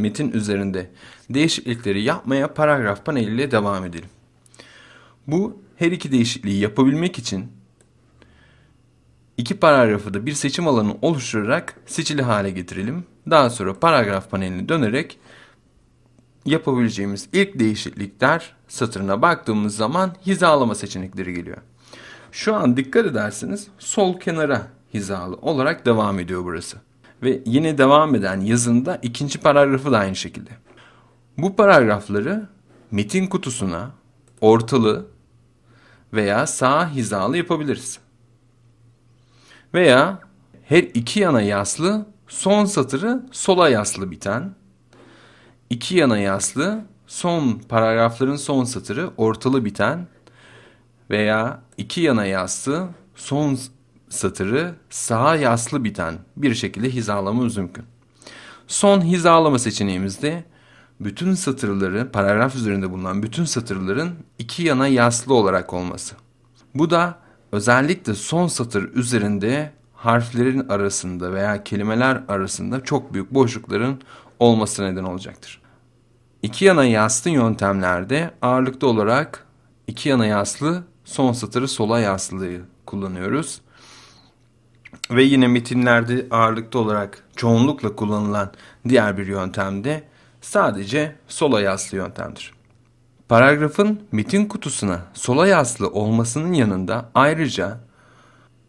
metin üzerinde değişiklikleri yapmaya paragraf paneliyle devam edelim. Bu her iki değişikliği yapabilmek için iki paragrafı da bir seçim alanı oluşturarak seçili hale getirelim. Daha sonra paragraf paneline dönerek yapabileceğimiz ilk değişiklikler satırına baktığımız zaman hizalama seçenekleri geliyor. Şu an dikkat ederseniz sol kenara hizalı olarak devam ediyor burası ve yine devam eden yazında ikinci paragrafı da aynı şekilde. Bu paragrafları metin kutusuna ortalı veya sağ hizalı yapabiliriz. Veya her iki yana yaslı son satırı sola yaslı biten, iki yana yaslı son paragrafların son satırı ortalı biten veya iki yana yaslı son satırı sağa yaslı biten bir şekilde hizalamamız mümkün. Son hizalama seçeneğimizde bütün satırları, paragraf üzerinde bulunan bütün satırların iki yana yaslı olarak olması. Bu da özellikle son satır üzerinde harflerin arasında veya kelimeler arasında çok büyük boşlukların olması neden olacaktır. İki yana yaslı yöntemlerde ağırlıklı olarak iki yana yaslı, son satırı sola yaslıyı kullanıyoruz ve yine metinlerde ağırlıklı olarak çoğunlukla kullanılan diğer bir yöntem de sadece sola yaslı yöntemdir. Paragrafın metin kutusuna sola yaslı olmasının yanında ayrıca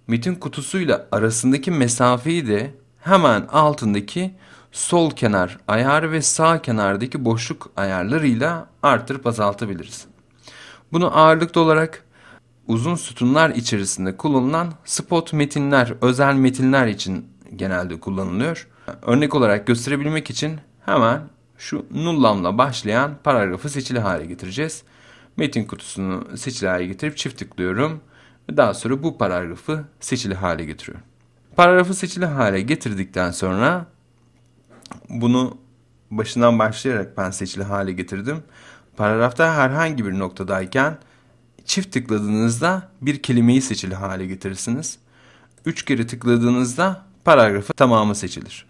metin kutusuyla arasındaki mesafeyi de hemen altındaki sol kenar ayar ve sağ kenardaki boşluk ayarlarıyla artırıp azaltabiliriz. Bunu ağırlıklı olarak uzun sütunlar içerisinde kullanılan spot metinler, özel metinler için genelde kullanılıyor. Örnek olarak gösterebilmek için hemen şu nullamla başlayan paragrafı seçili hale getireceğiz. Metin kutusunu seçili hale getirip çift tıklıyorum. daha sonra bu paragrafı seçili hale getiriyorum. Paragrafı seçili hale getirdikten sonra bunu başından başlayarak ben seçili hale getirdim. Paragrafta herhangi bir noktadayken çift tıkladığınızda bir kelimeyi seçili hale getirirsiniz. Üç kere tıkladığınızda paragrafı tamamı seçilir.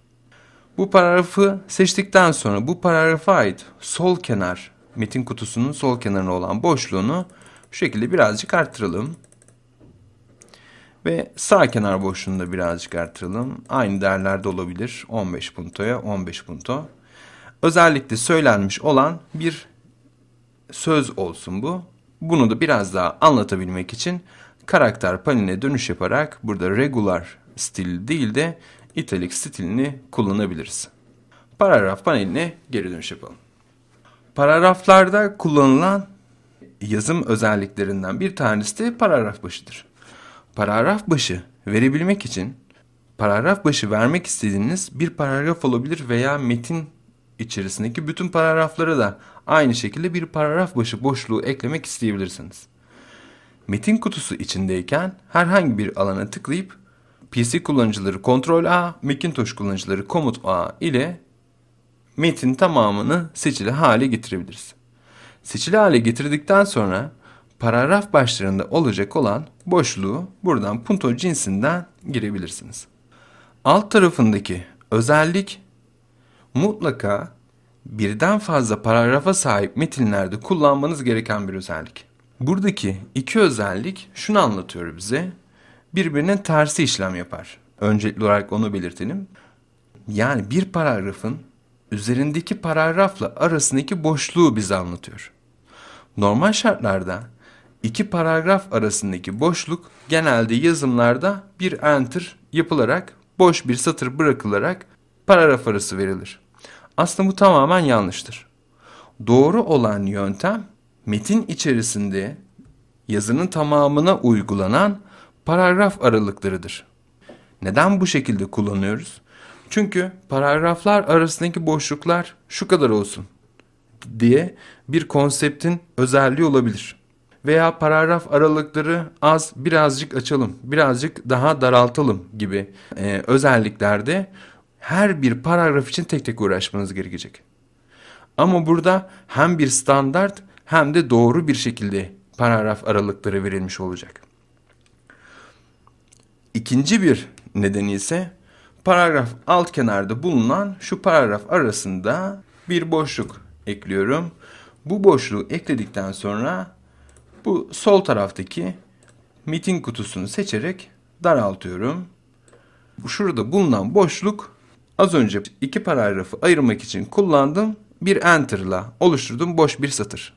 Bu paragrafı seçtikten sonra bu paragrafa ait sol kenar, metin kutusunun sol kenarına olan boşluğunu bu şekilde birazcık arttıralım. Ve sağ kenar boşluğunu da birazcık arttıralım. Aynı değerlerde olabilir. 15 puntoya 15 punto. Özellikle söylenmiş olan bir söz olsun bu. Bunu da biraz daha anlatabilmek için karakter paneline dönüş yaparak burada regular stil değil de italic stilini kullanabiliriz. Paragraf paneline geri dönüş yapalım. Paragraflarda kullanılan yazım özelliklerinden bir tanesi de paragraf başıdır. Paragraf başı verebilmek için paragraf başı vermek istediğiniz bir paragraf olabilir veya metin İçerisindeki bütün paragrafları da aynı şekilde bir paragraf başı boşluğu eklemek isteyebilirsiniz. Metin kutusu içindeyken herhangi bir alana tıklayıp PC kullanıcıları Ctrl A, Macintosh kullanıcıları Komut A ile metin tamamını seçili hale getirebiliriz. Seçili hale getirdikten sonra paragraf başlarında olacak olan boşluğu buradan punto cinsinden girebilirsiniz. Alt tarafındaki özellik mutlaka birden fazla paragrafa sahip metinlerde kullanmanız gereken bir özellik. Buradaki iki özellik şunu anlatıyor bize. Birbirinin tersi işlem yapar. Öncelikli olarak onu belirtelim. Yani bir paragrafın üzerindeki paragrafla arasındaki boşluğu bize anlatıyor. Normal şartlarda iki paragraf arasındaki boşluk genelde yazımlarda bir enter yapılarak boş bir satır bırakılarak paragraf arası verilir. Aslında bu tamamen yanlıştır. Doğru olan yöntem metin içerisinde yazının tamamına uygulanan paragraf aralıklarıdır. Neden bu şekilde kullanıyoruz? Çünkü paragraflar arasındaki boşluklar şu kadar olsun diye bir konseptin özelliği olabilir. Veya paragraf aralıkları az birazcık açalım, birazcık daha daraltalım gibi e, özelliklerde her bir paragraf için tek tek uğraşmanız gerekecek. Ama burada hem bir standart hem de doğru bir şekilde paragraf aralıkları verilmiş olacak. İkinci bir nedeni ise paragraf alt kenarda bulunan şu paragraf arasında bir boşluk ekliyorum. Bu boşluğu ekledikten sonra bu sol taraftaki metin kutusunu seçerek daraltıyorum. Şurada bulunan boşluk Az önce iki paragrafı ayırmak için kullandım. Bir enter ile oluşturdum boş bir satır.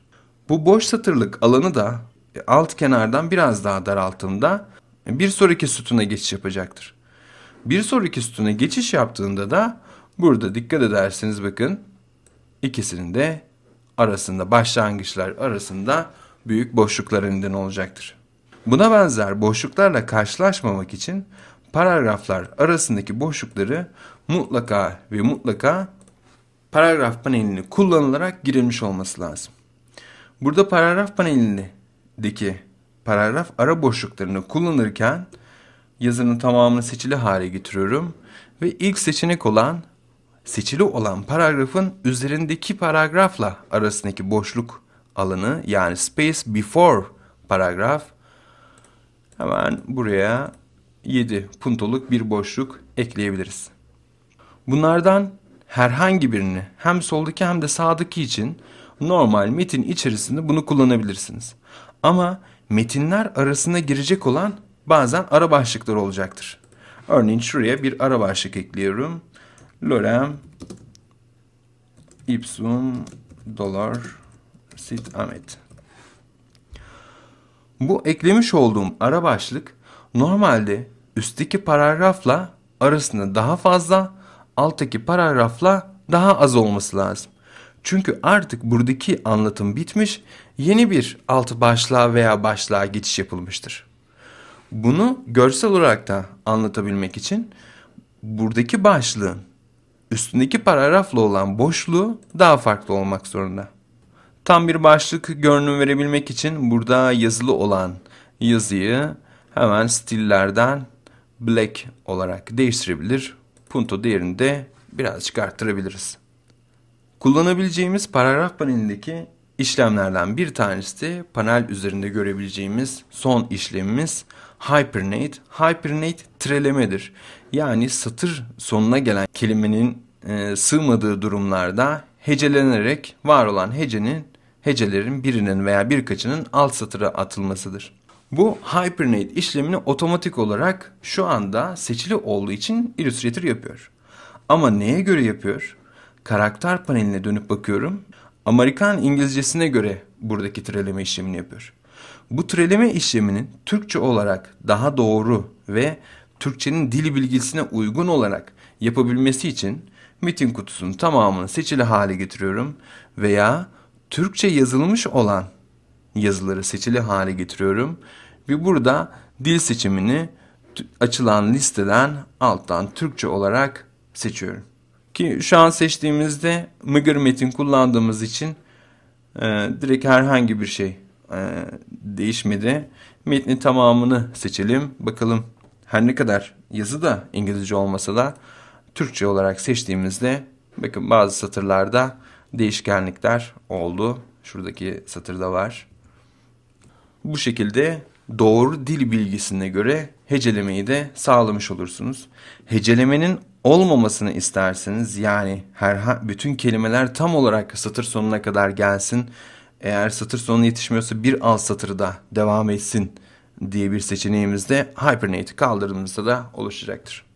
Bu boş satırlık alanı da e, alt kenardan biraz daha daralttığımda e, bir sonraki sütuna geçiş yapacaktır. Bir sonraki sütuna geçiş yaptığında da burada dikkat ederseniz bakın ikisinin de arasında başlangıçlar arasında büyük boşluklara neden olacaktır. Buna benzer boşluklarla karşılaşmamak için paragraflar arasındaki boşlukları mutlaka ve mutlaka paragraf panelini kullanılarak girilmiş olması lazım. Burada paragraf panelindeki paragraf ara boşluklarını kullanırken yazının tamamını seçili hale getiriyorum ve ilk seçenek olan seçili olan paragrafın üzerindeki paragrafla arasındaki boşluk alanı yani space before paragraf hemen buraya 7 puntoluk bir boşluk ekleyebiliriz. Bunlardan herhangi birini hem soldaki hem de sağdaki için normal metin içerisinde bunu kullanabilirsiniz. Ama metinler arasına girecek olan bazen ara başlıklar olacaktır. Örneğin şuraya bir ara başlık ekliyorum. Lorem ipsum dolar sit amet. Bu eklemiş olduğum ara başlık normalde üstteki paragrafla arasında daha fazla, alttaki paragrafla daha az olması lazım. Çünkü artık buradaki anlatım bitmiş, yeni bir alt başlığa veya başlığa geçiş yapılmıştır. Bunu görsel olarak da anlatabilmek için buradaki başlığın üstündeki paragrafla olan boşluğu daha farklı olmak zorunda. Tam bir başlık görünüm verebilmek için burada yazılı olan yazıyı hemen stillerden black olarak değiştirebilir. Punto değerini de birazcık arttırabiliriz. Kullanabileceğimiz paragraf panelindeki işlemlerden bir tanesi de panel üzerinde görebileceğimiz son işlemimiz hypernate. Hypernate trelemedir. Yani satır sonuna gelen kelimenin e, sığmadığı durumlarda hecelenerek var olan hecenin hecelerin birinin veya birkaçının alt satıra atılmasıdır. Bu Hypernate işlemini otomatik olarak şu anda seçili olduğu için Illustrator yapıyor. Ama neye göre yapıyor? Karakter paneline dönüp bakıyorum. Amerikan İngilizcesine göre buradaki treleme işlemini yapıyor. Bu treleme işleminin Türkçe olarak daha doğru ve Türkçenin dil bilgisine uygun olarak yapabilmesi için metin kutusunun tamamını seçili hale getiriyorum veya Türkçe yazılmış olan yazıları seçili hale getiriyorum. Ve burada dil seçimini açılan listeden alttan Türkçe olarak seçiyorum. Ki şu an seçtiğimizde mıgır metin kullandığımız için e, direkt herhangi bir şey e, değişmedi. Metni tamamını seçelim. Bakalım her ne kadar yazı da İngilizce olmasa da Türkçe olarak seçtiğimizde bakın bazı satırlarda değişkenlikler oldu. Şuradaki satırda var. Bu şekilde doğru dil bilgisine göre hecelemeyi de sağlamış olursunuz. Hecelemenin olmamasını isterseniz yani her bütün kelimeler tam olarak satır sonuna kadar gelsin. Eğer satır sonu yetişmiyorsa bir alt satırda devam etsin diye bir seçeneğimiz de hypernate kaldırdığımızda da oluşacaktır.